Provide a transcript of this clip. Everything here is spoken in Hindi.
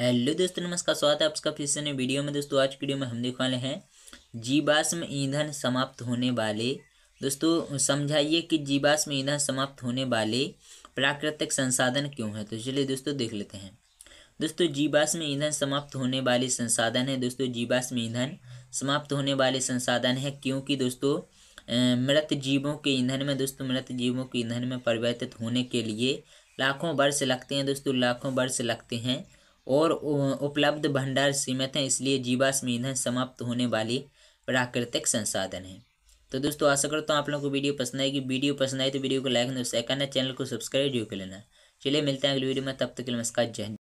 हेलो दोस्तों नमस्कार स्वागत है आपका फिर से नए वीडियो में दोस्तों आज की वीडियो में हम देख वाले हैं जीवाश्म ईंधन समाप्त होने वाले दोस्तों समझाइए कि जीवाश्म ईंधन समाप्त होने वाले प्राकृतिक संसाधन क्यों है तो चलिए दोस्तों देख लेते हैं दोस्तों जीवाश्म ईंधन समाप्त होने वाले संसाधन है दोस्तों जीवाश्म ईंधन समाप्त होने वाले संसाधन है क्योंकि दोस्तों मृत जीवों के ईंधन में दोस्तों मृत जीवों के ईंधन में परिवर्तित होने के लिए लाखों वर्ष लगते हैं दोस्तों लाखों वर्ष लगते हैं और उपलब्ध भंडार सीमित हैं इसलिए जीवाश्म ईंधन समाप्त होने वाली प्राकृतिक संसाधन है तो दोस्तों आशा करता हूँ आप लोगों को वीडियो पसंद आएगी वीडियो पसंद आए तो वीडियो को लाइक करना चैनल को सब्सक्राइब जरूर कर लेना चलिए मिलते हैं अगले वीडियो में तब तक के नमस्कार जय